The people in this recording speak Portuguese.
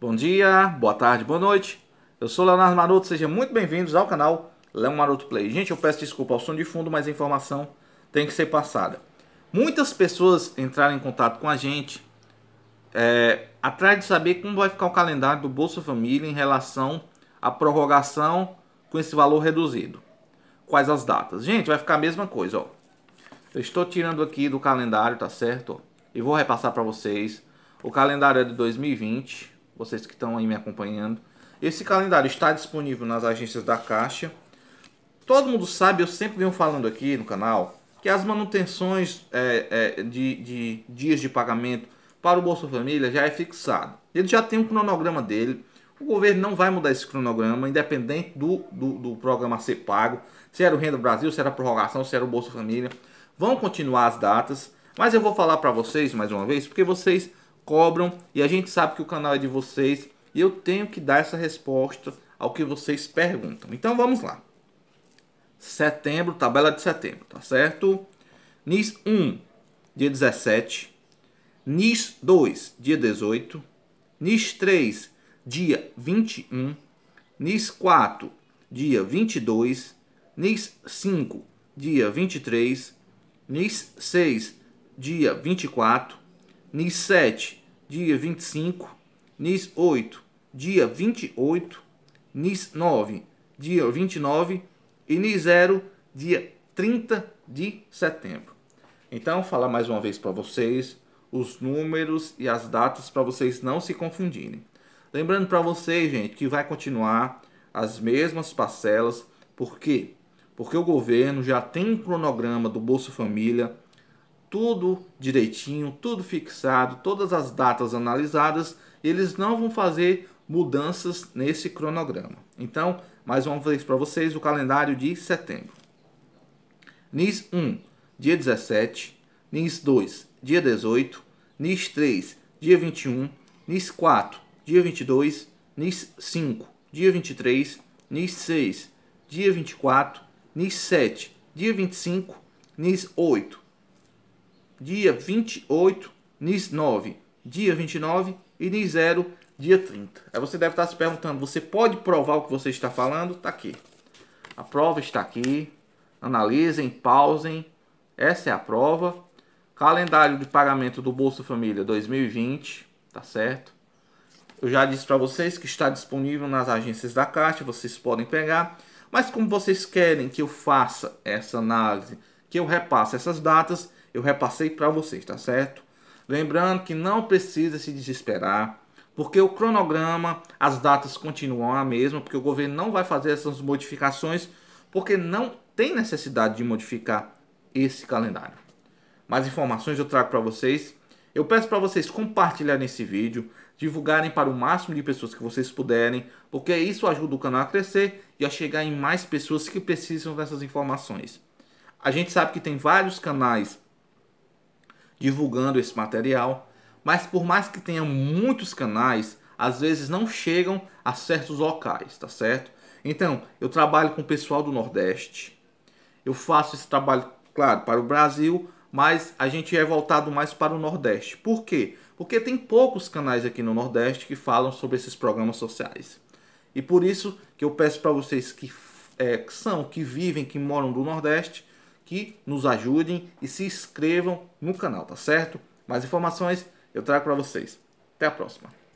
Bom dia, boa tarde, boa noite. Eu sou Leonardo Maroto, sejam muito bem-vindos ao canal Leonardo Maroto Play. Gente, eu peço desculpa ao som de fundo, mas a informação tem que ser passada. Muitas pessoas entraram em contato com a gente é, atrás de saber como vai ficar o calendário do Bolsa Família em relação à prorrogação com esse valor reduzido. Quais as datas? Gente, vai ficar a mesma coisa, ó. Eu estou tirando aqui do calendário, tá certo? E vou repassar para vocês. O calendário é de 2020, vocês que estão aí me acompanhando. Esse calendário está disponível nas agências da Caixa. Todo mundo sabe, eu sempre venho falando aqui no canal, que as manutenções é, é, de, de dias de pagamento para o Bolsa Família já é fixado. Ele já tem um cronograma dele. O governo não vai mudar esse cronograma, independente do, do, do, programa ser pago, se era o Renda Brasil, se era a prorrogação, se era o Bolsa Família. Vão continuar as datas, mas eu vou falar para vocês mais uma vez, porque vocês cobram e a gente sabe que o canal é de vocês e eu tenho que dar essa resposta ao que vocês perguntam. Então vamos lá. Setembro, tabela de setembro, tá certo? NIS 1, dia 17. NIS 2, dia 18. NIS 3, dia 21. NIS 4, dia 22. NIS 5, dia 23. NIS 6, dia 24. NIS 7, dia 25, NIS 8, dia 28, NIS 9, dia 29 e NIS 0, dia 30 de setembro. Então, vou falar mais uma vez para vocês os números e as datas para vocês não se confundirem. Lembrando para vocês, gente, que vai continuar as mesmas parcelas, por quê? Porque o governo já tem um cronograma do Bolsa Família tudo direitinho, tudo fixado, todas as datas analisadas, eles não vão fazer mudanças nesse cronograma. Então, mais uma vez para vocês o calendário de setembro. NIS 1, dia 17, NIS 2, dia 18, NIS 3, dia 21, NIS 4, dia 22, NIS 5, dia 23, NIS 6, dia 24, NIS 7, dia 25, NIS 8, dia 28, NIS 9, dia 29 e NIS 0, dia 30. Aí você deve estar se perguntando, você pode provar o que você está falando? Está aqui. A prova está aqui. Analisem, pausem. Essa é a prova. Calendário de pagamento do Bolsa Família 2020, tá certo? Eu já disse para vocês que está disponível nas agências da Caixa, vocês podem pegar. Mas como vocês querem que eu faça essa análise, que eu repasse essas datas, eu repassei para vocês, tá certo? Lembrando que não precisa se desesperar, porque o cronograma, as datas continuam a mesma, porque o governo não vai fazer essas modificações, porque não tem necessidade de modificar esse calendário. Mais informações eu trago para vocês. Eu peço para vocês compartilharem esse vídeo, divulgarem para o máximo de pessoas que vocês puderem, porque isso ajuda o canal a crescer e a chegar em mais pessoas que precisam dessas informações. A gente sabe que tem vários canais divulgando esse material, mas por mais que tenha muitos canais, às vezes não chegam a certos locais, tá certo? Então, eu trabalho com o pessoal do Nordeste. Eu faço esse trabalho, claro, para o Brasil, mas a gente é voltado mais para o Nordeste. Por quê? Porque tem poucos canais aqui no Nordeste que falam sobre esses programas sociais. E por isso que eu peço para vocês que, é, que são, que vivem, que moram do Nordeste, que nos ajudem e se inscrevam no canal, tá certo? Mais informações eu trago para vocês. Até a próxima.